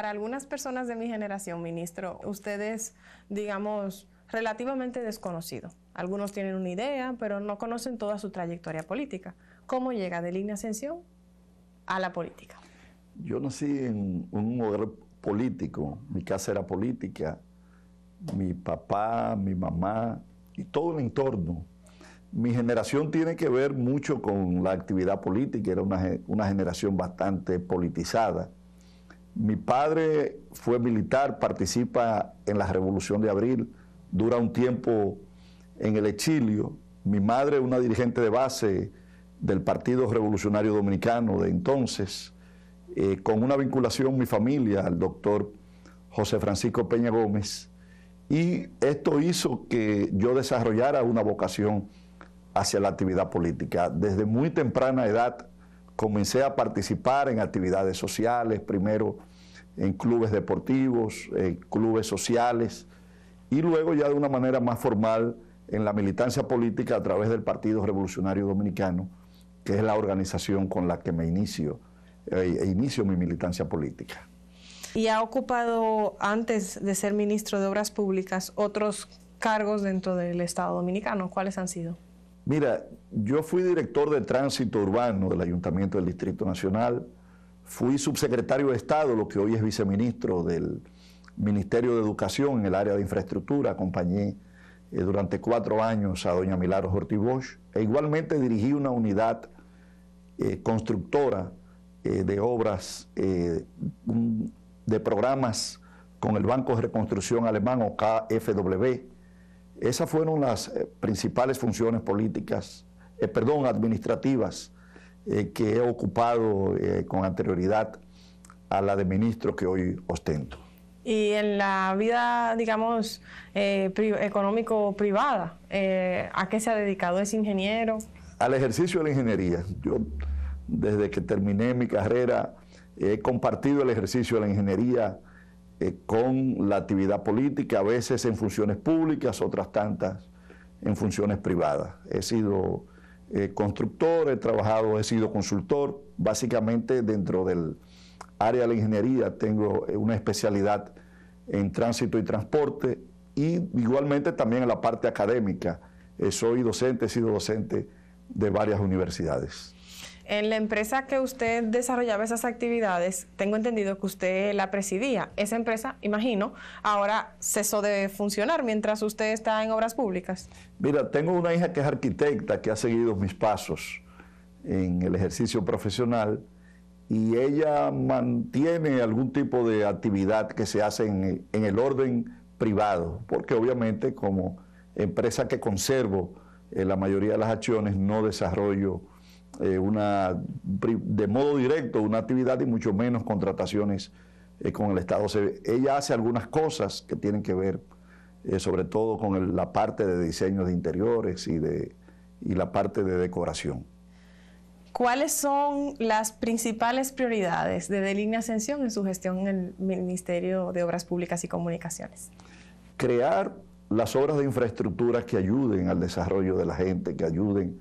para algunas personas de mi generación, ministro, ustedes, digamos, relativamente desconocido. Algunos tienen una idea, pero no conocen toda su trayectoria política. ¿Cómo llega de Línea Ascensión a la política? Yo nací en un hogar político, mi casa era política, mi papá, mi mamá y todo el entorno. Mi generación tiene que ver mucho con la actividad política, era una, una generación bastante politizada. Mi padre fue militar, participa en la Revolución de Abril, dura un tiempo en el exilio. Mi madre, una dirigente de base del Partido Revolucionario Dominicano de entonces, eh, con una vinculación mi familia al doctor José Francisco Peña Gómez. Y esto hizo que yo desarrollara una vocación hacia la actividad política. Desde muy temprana edad comencé a participar en actividades sociales, primero en clubes deportivos, en clubes sociales, y luego ya de una manera más formal en la militancia política a través del Partido Revolucionario Dominicano, que es la organización con la que me inicio, eh, e inicio mi militancia política. Y ha ocupado, antes de ser ministro de Obras Públicas, otros cargos dentro del Estado Dominicano. ¿Cuáles han sido? Mira, yo fui director de tránsito urbano del Ayuntamiento del Distrito Nacional, fui subsecretario de Estado, lo que hoy es viceministro del Ministerio de Educación en el área de infraestructura, acompañé eh, durante cuatro años a doña Milagros Bosch, e igualmente dirigí una unidad eh, constructora eh, de obras, de programas con el Banco de Reconstrucción Alemán o KFW esas fueron las eh, principales funciones políticas, eh, perdón, administrativas eh, que he ocupado con anterioridad a la de ministro que hoy ostento. Y en la vida, digamos, económico-privada, ¿a qué se ha dedicado? ese ingeniero? Al ejercicio de la ingeniería. Yo, desde que terminé mi carrera, he compartido el ejercicio de la ingeniería eh, con la actividad política, a veces en funciones públicas, otras tantas en funciones privadas. He sido eh, constructor, he trabajado, he sido consultor, básicamente dentro del área de la ingeniería tengo eh, una especialidad en tránsito y transporte y igualmente también en la parte académica. soy docente, he sido docente de varias universidades. En la empresa que usted desarrollaba esas actividades, tengo entendido que usted la presidía. Esa empresa, imagino, ahora cesó de funcionar mientras usted está en obras públicas. Mira, tengo una hija que es arquitecta, que ha seguido mis pasos en el ejercicio profesional y ella mantiene algún tipo de actividad que se hace en, el orden privado, porque obviamente como empresa que conservo eh, la mayoría de las acciones no desarrollo eh, una, de modo directo una actividad y mucho menos contrataciones eh, con el Estado. ella hace algunas cosas que tienen que ver eh, sobre todo con la parte de diseño de interiores y, de, la parte de decoración. ¿Cuáles son las principales prioridades de Delina Ascensión en su gestión en el Ministerio de Obras Públicas y Comunicaciones? Crear las obras de infraestructura que ayuden al desarrollo de la gente, que ayuden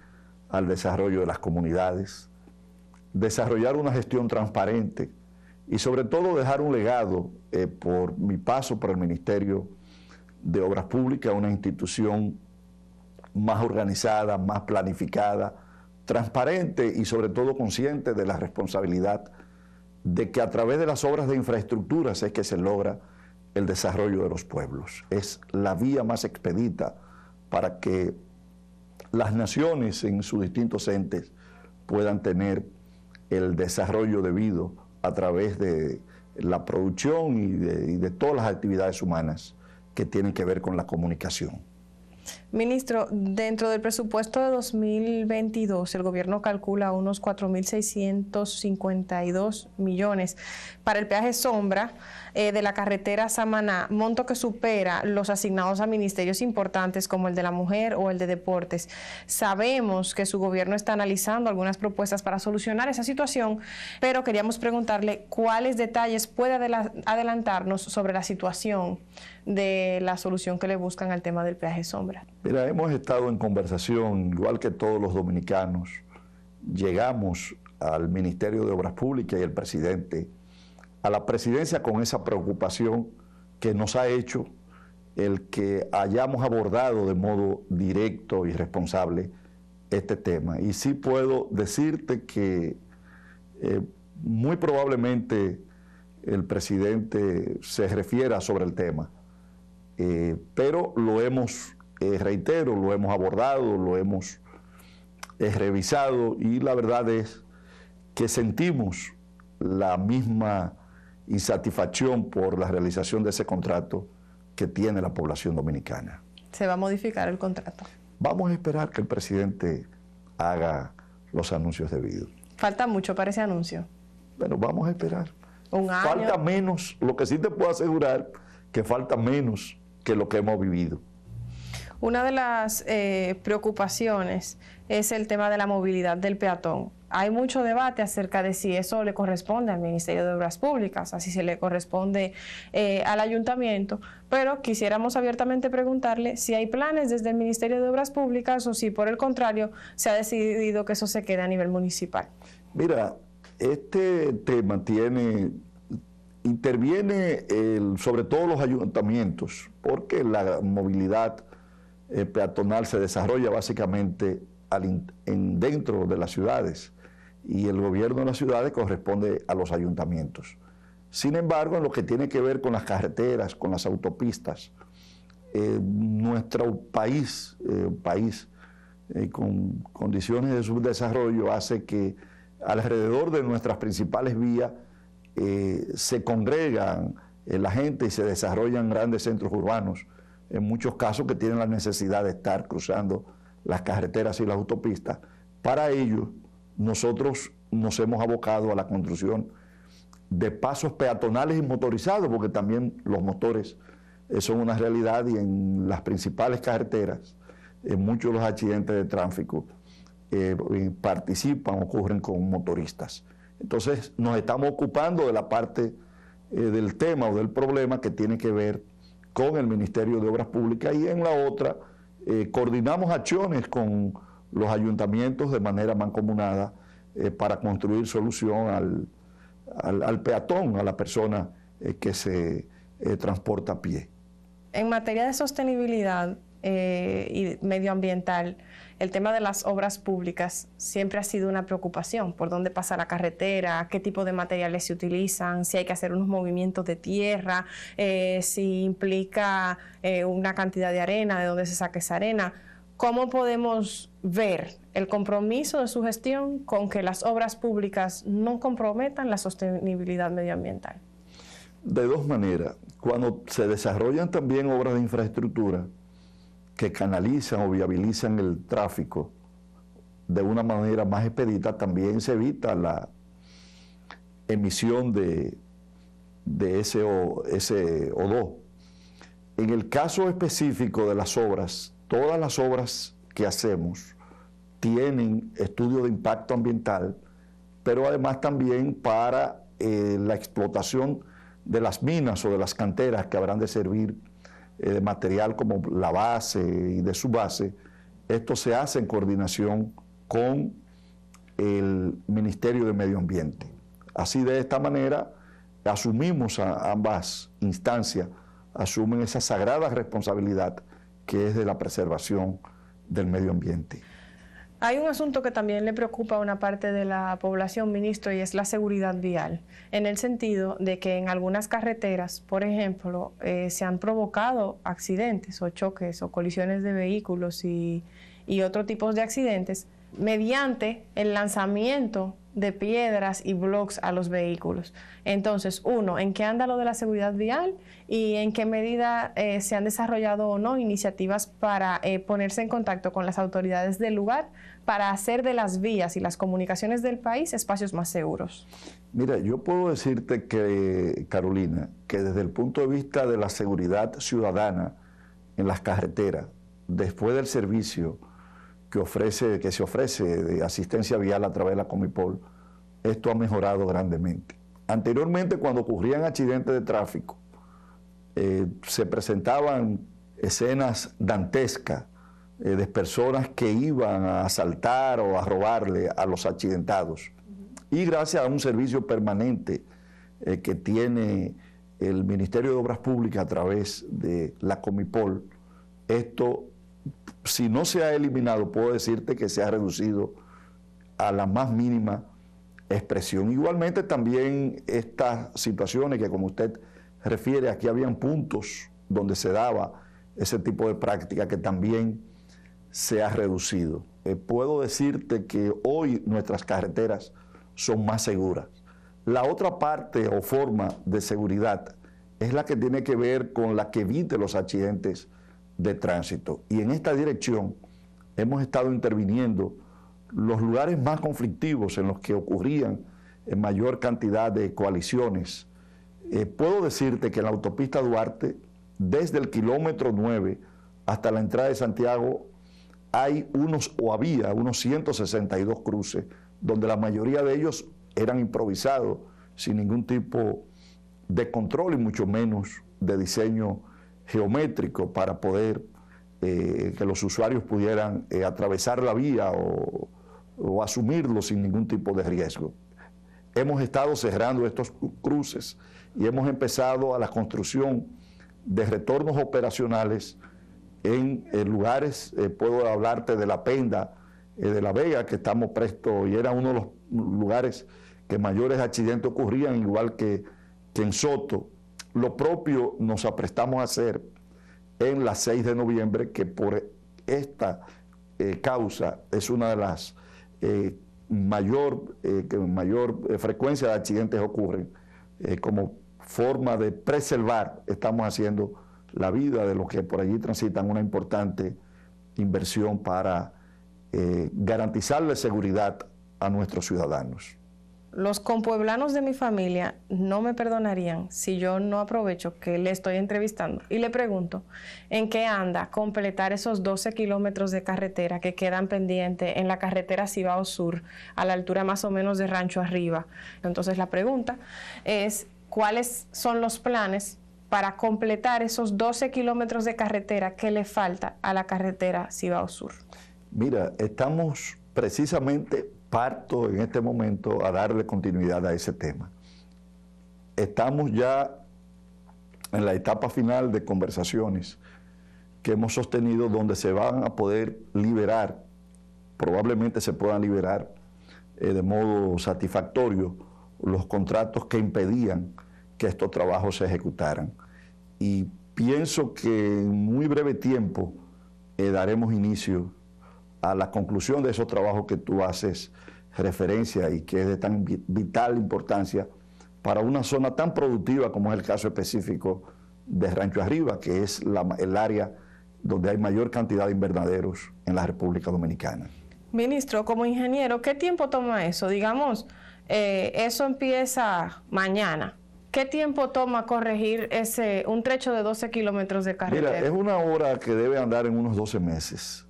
al desarrollo de las comunidades, desarrollar una gestión transparente y sobre todo dejar un legado eh, por mi paso por el Ministerio de Obras Públicas, una institución más organizada, más planificada, transparente y sobre todo consciente de la responsabilidad de que a través de las obras de infraestructuras es que se logra el desarrollo de los pueblos. Es la vía más expedita para que las naciones en sus distintos entes puedan tener el desarrollo debido a través de la producción y de, todas las actividades humanas que tienen que ver con la comunicación. Ministro, dentro del presupuesto de 2022, el gobierno calcula unos 4.652 millones para el peaje sombra eh, de la carretera Samaná, monto que supera los asignados a ministerios importantes como el de la mujer o el de deportes. Sabemos que su gobierno está analizando algunas propuestas para solucionar esa situación, pero queríamos preguntarle cuáles detalles puede adelantarnos sobre la situación de la solución que le buscan al tema del peaje sombra. Mira, hemos estado en conversación, igual que todos los dominicanos, llegamos al Ministerio de Obras Públicas y el presidente, a la presidencia con esa preocupación que nos ha hecho el que hayamos abordado de modo directo y responsable este tema. Y sí puedo decirte que eh, muy probablemente el presidente se refiera sobre el tema, eh, pero lo hemos eh, reitero, lo hemos abordado, lo hemos eh, revisado y la verdad es que sentimos la misma insatisfacción por la realización de ese contrato que tiene la población dominicana. ¿Se va a modificar el contrato? Vamos a esperar que el presidente haga los anuncios debidos. Falta mucho para ese anuncio. Bueno, vamos a esperar. Un año. Falta menos, lo que sí te puedo asegurar, que falta menos que lo que hemos vivido. Una de las eh, preocupaciones es el tema de la movilidad del peatón. Hay mucho debate acerca de si eso le corresponde al Ministerio de Obras Públicas, así se le corresponde eh, al ayuntamiento, pero quisiéramos abiertamente preguntarle si hay planes desde el Ministerio de Obras Públicas o si por el contrario se ha decidido que eso se quede a nivel municipal. Mira, este tema tiene interviene sobre todo los ayuntamientos, porque la movilidad eh, peatonal se desarrolla básicamente dentro de las ciudades y el gobierno de las ciudades corresponde a los ayuntamientos. Sin embargo, en lo que tiene que ver con las carreteras, con las autopistas, eh, nuestro país, eh, país con condiciones de subdesarrollo, hace que alrededor de nuestras principales vías se congregan la gente y se desarrollan grandes centros urbanos en muchos casos que tienen la necesidad de estar cruzando las carreteras y las autopistas. Para ello, nosotros nos hemos abocado a la construcción de pasos peatonales y motorizados, porque también los motores eh, son una realidad y en las principales carreteras, en muchos de los accidentes de tráfico eh, participan, ocurren con motoristas. Entonces nos estamos ocupando de la parte eh, del tema o del problema que tiene que ver con el Ministerio de Obras Públicas y en la otra eh, coordinamos acciones con los ayuntamientos de manera mancomunada eh, para construir solución al, al, peatón, a la persona eh, que se transporta a pie. En materia de sostenibilidad, eh, y medioambiental, el tema de las obras públicas siempre ha sido una preocupación, por dónde pasa la carretera, qué tipo de materiales se utilizan, si hay que hacer unos movimientos de tierra, eh, si implica eh, una cantidad de arena, de dónde se saca esa arena. ¿Cómo podemos ver el compromiso de su gestión con que las obras públicas no comprometan la sostenibilidad medioambiental? De dos maneras. Cuando se desarrollan también obras de infraestructura, que canalizan o viabilizan el tráfico de una manera más expedita, también se evita la emisión de, de ese, o, 2 En el caso específico de las obras, todas las obras que hacemos tienen estudio de impacto ambiental, pero además también para eh, la explotación de las minas o de las canteras que habrán de servir eh, material como la base y de su base, esto se hace en coordinación con el Ministerio de Medio Ambiente. Así de esta manera asumimos ambas instancias, asumen esa sagrada responsabilidad que es de la preservación del medio ambiente. Hay un asunto que también le preocupa a una parte de la población, ministro, y es la seguridad vial, en el sentido de que en algunas carreteras, por ejemplo, eh, se han provocado accidentes o choques o colisiones de vehículos y, y otro tipo de accidentes mediante el lanzamiento de piedras y bloques a los vehículos. Entonces, uno, ¿en qué anda lo de la seguridad vial y en qué medida eh, se han desarrollado o no iniciativas para eh, ponerse en contacto con las autoridades del lugar para hacer de las vías y las comunicaciones del país espacios más seguros? Mira, yo puedo decirte que, Carolina, que desde el punto de vista de la seguridad ciudadana en las carreteras, después del servicio, que, ofrece, que se ofrece de asistencia vial a través de la Comipol, esto ha mejorado grandemente. Anteriormente, cuando ocurrían accidentes de tráfico, eh, se presentaban escenas dantescas eh, de personas que iban a asaltar o a robarle a los accidentados. Y gracias a un servicio permanente eh, que tiene el Ministerio de Obras Públicas a través de la Comipol, esto si no se ha eliminado, puedo decirte que se ha reducido a la más mínima expresión. Igualmente también estas situaciones que como usted refiere, aquí habían puntos donde se daba ese tipo de práctica que también se ha reducido. Eh, puedo decirte que hoy nuestras carreteras son más seguras. La otra parte o forma de seguridad es la que tiene que ver con la que evite los accidentes de tránsito. Y en esta dirección hemos estado interviniendo los lugares más conflictivos en los que ocurrían en mayor cantidad de coaliciones. Eh, puedo decirte que en la autopista Duarte, desde el kilómetro 9 hasta la entrada de Santiago, hay unos, o había unos 162 cruces, donde la mayoría de ellos eran improvisados, sin ningún tipo de control y mucho menos de diseño geométrico para poder eh, que los usuarios pudieran eh, atravesar la vía o, asumirlo sin ningún tipo de riesgo. Hemos estado cerrando estos cruces y hemos empezado a la construcción de retornos operacionales en, eh, lugares, puedo hablarte de la Penda, de la Vega, que estamos presto y era uno de los lugares que mayores accidentes ocurrían, igual que, que en Soto lo propio nos aprestamos a hacer en la 6 de noviembre, que por esta eh, causa es una de las eh, mayor, eh, que mayor frecuencia de accidentes ocurren, como forma de preservar, estamos haciendo la vida de los que por allí transitan una importante inversión para garantizarle seguridad a nuestros ciudadanos. Los compueblanos de mi familia no me perdonarían si yo no aprovecho que le estoy entrevistando y le pregunto en qué anda completar esos 12 kilómetros de carretera que quedan pendientes en la carretera Cibao Sur, a la altura más o menos de Rancho Arriba. Entonces la pregunta es, ¿cuáles son los planes para completar esos 12 kilómetros de carretera que le falta a la carretera Cibao Sur? Mira, estamos precisamente parto en este momento a darle continuidad a ese tema. Estamos ya en la etapa final de conversaciones que hemos sostenido donde se van a poder liberar, probablemente se puedan liberar eh, de modo satisfactorio los contratos que impedían que estos trabajos se ejecutaran. Y pienso que en muy breve tiempo eh, daremos inicio a la conclusión de esos trabajos que tú haces referencia y que es de tan vital importancia para una zona tan productiva como es el caso específico de Rancho Arriba, que es el área donde hay mayor cantidad de invernaderos en la República Dominicana. Ministro, como ingeniero, ¿qué tiempo toma eso? Digamos, eh, eso empieza mañana. ¿Qué tiempo toma corregir ese un trecho de 12 kilómetros de carretera? Mira, es una obra que debe andar en unos 12 meses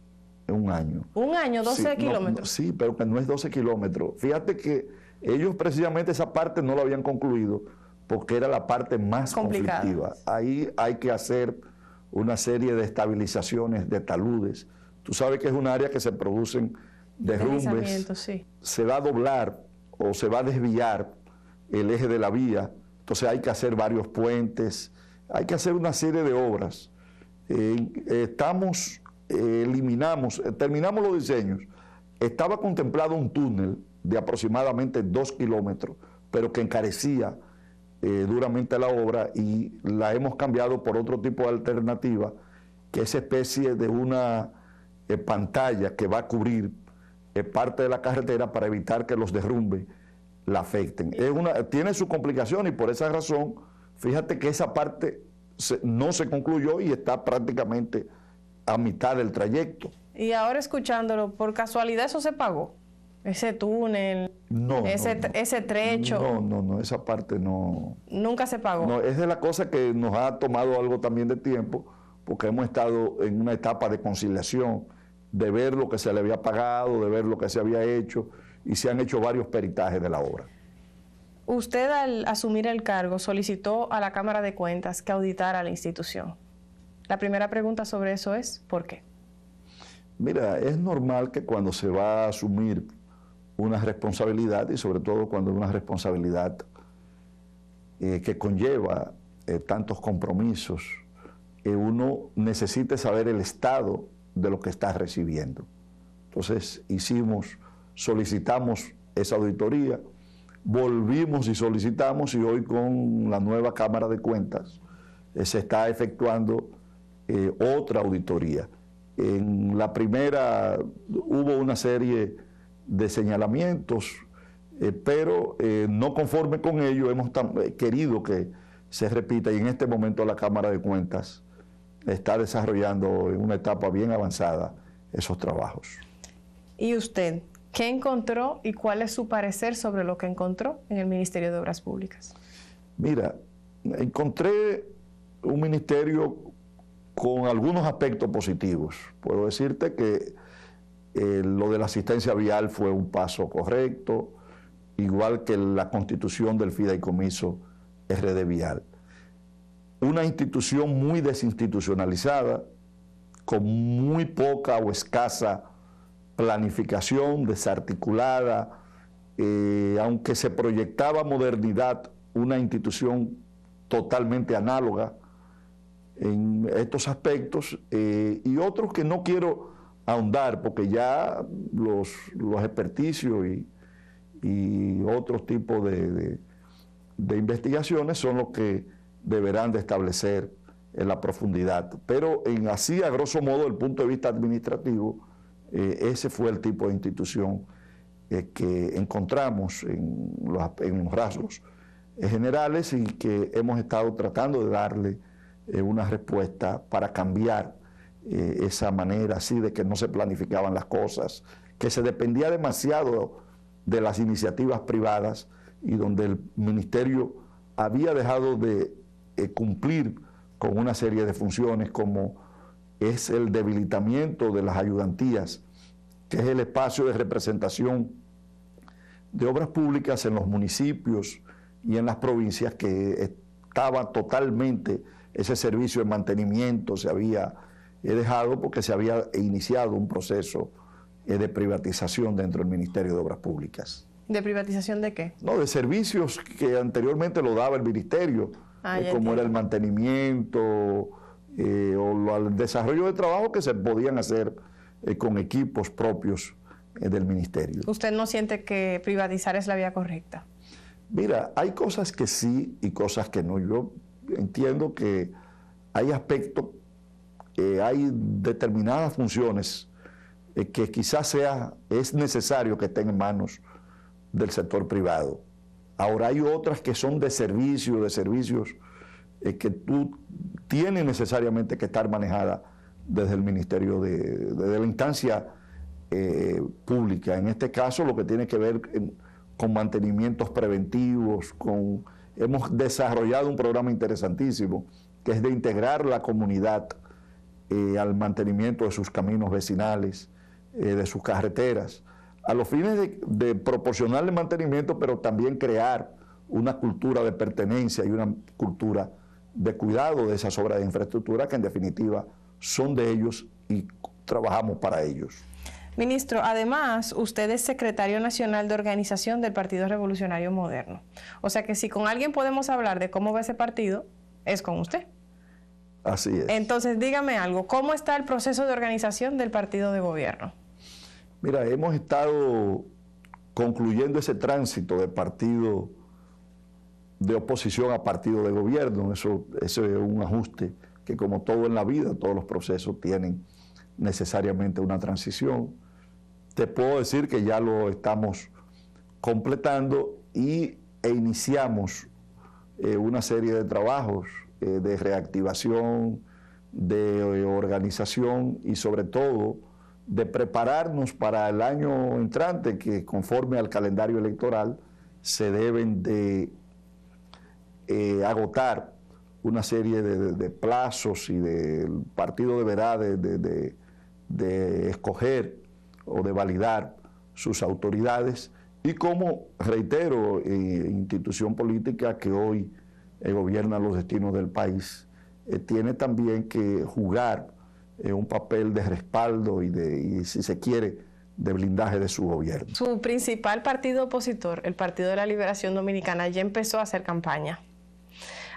un año. ¿Un año, 12 kilómetros? sí, pero que no es 12 kilómetros. Fíjate que ellos precisamente esa parte no la habían concluido porque era la parte más conflictiva. Ahí hay que hacer una serie de estabilizaciones de taludes. Tú sabes que es un área que se producen derrumbes. Se va a doblar o se va a desviar el eje de la vía. Entonces hay que hacer varios puentes, hay que hacer una serie de obras. Eh, estamos eliminamos, eh, terminamos los diseños, estaba contemplado un túnel de aproximadamente dos kilómetros, pero que encarecía eh, duramente la obra y la hemos cambiado por otro tipo de alternativa, que es especie de una eh, pantalla que va a cubrir parte de la carretera para evitar que los derrumbes la afecten. Es una, tiene su complicación y por esa razón, fíjate que esa parte no se concluyó y está prácticamente a mitad del trayecto. Y ahora escuchándolo, ¿por casualidad eso se pagó? Ese túnel, no, ese, ese trecho. No, no, no, esa parte no. Nunca se pagó. No, es de la cosa que nos ha tomado algo también de tiempo, porque hemos estado en una etapa de conciliación, de ver lo que se le había pagado, de ver lo que se había hecho, y se han hecho varios peritajes de la obra. Usted al asumir el cargo solicitó a la Cámara de Cuentas que auditara la institución. La primera pregunta sobre eso es, ¿por qué? Mira, es normal que cuando se va a asumir una responsabilidad, y sobre todo cuando es una responsabilidad eh, que conlleva eh, tantos compromisos, eh, uno necesite saber el estado de lo que está recibiendo. Entonces hicimos, solicitamos esa auditoría, volvimos y solicitamos y hoy con la nueva Cámara de Cuentas se está efectuando eh, otra auditoría. En la primera hubo una serie de señalamientos, eh, pero eh, no conforme con ello hemos querido que se repita y en este momento la Cámara de Cuentas está desarrollando en una etapa bien avanzada esos trabajos. ¿Y usted qué encontró y cuál es su parecer sobre lo que encontró en el Ministerio de Obras Públicas? Mira, encontré un ministerio con algunos aspectos positivos. Puedo decirte que eh, lo de la asistencia vial fue un paso correcto, igual que la constitución del fideicomiso RD Vial. Una institución muy desinstitucionalizada, con muy poca o escasa planificación, desarticulada, eh, aunque se proyectaba modernidad, una institución totalmente análoga en estos aspectos eh, y otros que no quiero ahondar porque ya los, los experticios y, otros tipos de, investigaciones son los que deberán de establecer en la profundidad. Pero en así, a grosso modo, el punto de vista administrativo, eh, ese fue el tipo de institución eh, que encontramos en los rasgos generales y que hemos estado tratando de darle eh, una respuesta para cambiar eh, esa manera así de que no se planificaban las cosas, que se dependía demasiado de las iniciativas privadas y donde el ministerio había dejado de eh, cumplir con una serie de funciones como es el debilitamiento de las ayudantías, que es el espacio de representación de obras públicas en los municipios y en las provincias que estaba totalmente ese servicio de mantenimiento se había eh, dejado porque se había iniciado un proceso eh, de privatización dentro del Ministerio de Obras Públicas. ¿De privatización de qué? No, de servicios que anteriormente lo daba el Ministerio, ah, eh, como era el mantenimiento o el desarrollo de trabajo que se podían hacer con equipos propios del Ministerio. ¿Usted no siente que privatizar es la vía correcta? Mira, hay cosas que sí y cosas que no. Yo entiendo que hay aspectos, eh, hay determinadas funciones eh, que quizás sea, es necesario que estén en manos del sector privado. Ahora hay otras que son de servicio, de servicios eh, que tú tienes necesariamente que estar manejada desde el Ministerio de, la instancia pública. En este caso, lo que tiene que ver con mantenimientos preventivos, con hemos desarrollado un programa interesantísimo que es de integrar la comunidad eh, al mantenimiento de sus caminos vecinales, eh, de sus carreteras, a los fines de, de proporcionarle mantenimiento, pero también crear una cultura de pertenencia y una cultura de cuidado de esas obras de infraestructura que en definitiva son de ellos y trabajamos para ellos. Ministro, además, usted es secretario nacional de organización del Partido Revolucionario Moderno. O sea que si con alguien podemos hablar de cómo va ese partido, es con usted. Así es. Entonces, dígame algo, ¿cómo está el proceso de organización del partido de gobierno? Mira, hemos estado concluyendo ese tránsito de partido de oposición a partido de gobierno. Eso, eso, es un ajuste que como todo en la vida, todos los procesos tienen necesariamente una transición te puedo decir que ya lo estamos completando y, e iniciamos eh, una serie de trabajos eh, de reactivación, de eh, organización y sobre todo de prepararnos para el año entrante que conforme al calendario electoral se deben de agotar una serie de, plazos y del partido deberá de, de escoger o de validar sus autoridades y como, reitero, eh, institución política que hoy eh, gobierna los destinos del país, eh, tiene también que jugar un papel de respaldo y, de, y, si se quiere, de blindaje de su gobierno. Su principal partido opositor, el Partido de la Liberación Dominicana, ya empezó a hacer campaña.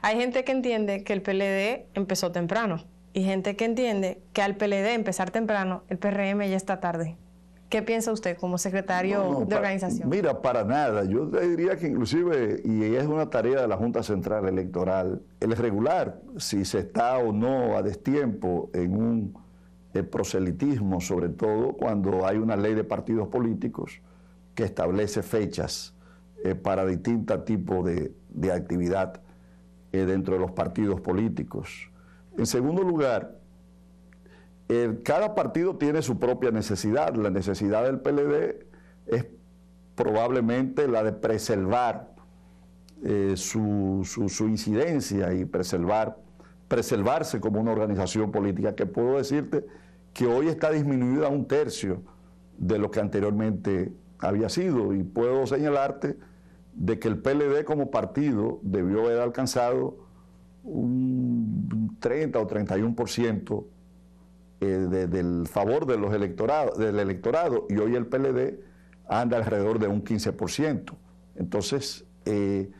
Hay gente que entiende que el PLD empezó temprano y gente que entiende que al PLD empezar temprano, el PRM ya está tarde. ¿Qué piensa usted como secretario de organización? Mira, para nada. Yo diría que inclusive, y es una tarea de la Junta Central Electoral, el regular si se está o no a destiempo en un eh, proselitismo, sobre todo cuando hay una ley de partidos políticos que establece fechas eh, para distintos tipos de, actividad eh, dentro de los partidos políticos. En segundo lugar, eh, cada partido tiene su propia necesidad. La necesidad del PLD es probablemente la de preservar eh, su, incidencia y preservar, preservarse como una organización política que puedo decirte que hoy está disminuida a un tercio de lo que anteriormente había sido y puedo señalarte de que el PLD como partido debió haber alcanzado un 30 o 31% eh, del favor de los electorado, del electorado y hoy el PLD anda alrededor de un 15%. Entonces, eh,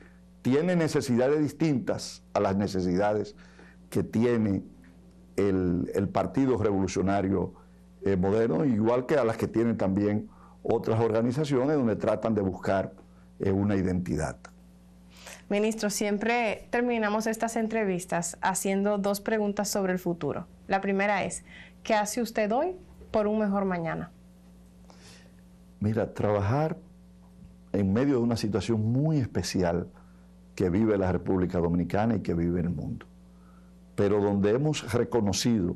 tiene necesidades distintas a las necesidades que tiene el, Partido Revolucionario eh, Moderno, igual que a las que tienen también otras organizaciones donde tratan de buscar una identidad. Ministro, siempre terminamos estas entrevistas haciendo dos preguntas sobre el futuro. La primera es, ¿Qué hace usted hoy por un mejor mañana? Mira, trabajar en medio de una situación muy especial que vive la República Dominicana y que vive el mundo, pero donde hemos reconocido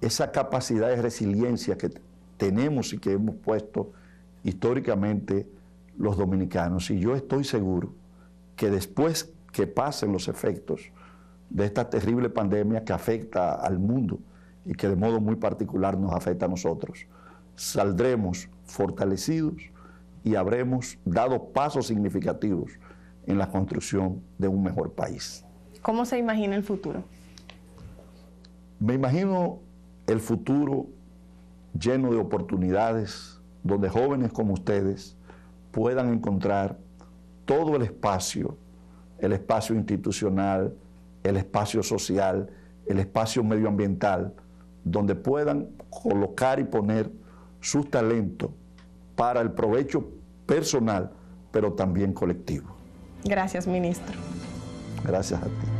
esa capacidad de resiliencia que tenemos y que hemos puesto históricamente los dominicanos. Y yo estoy seguro que después que pasen los efectos de esta terrible pandemia que afecta al mundo, y que de modo muy particular nos afecta a nosotros. Saldremos fortalecidos y habremos dado pasos significativos en la construcción de un mejor país. ¿Cómo se imagina el futuro? Me imagino el futuro lleno de oportunidades, donde jóvenes como ustedes puedan encontrar todo el espacio, el espacio institucional, el espacio social, el espacio medioambiental, donde puedan colocar y poner sus talentos para el provecho personal, pero también colectivo. Gracias, ministro. Gracias a ti.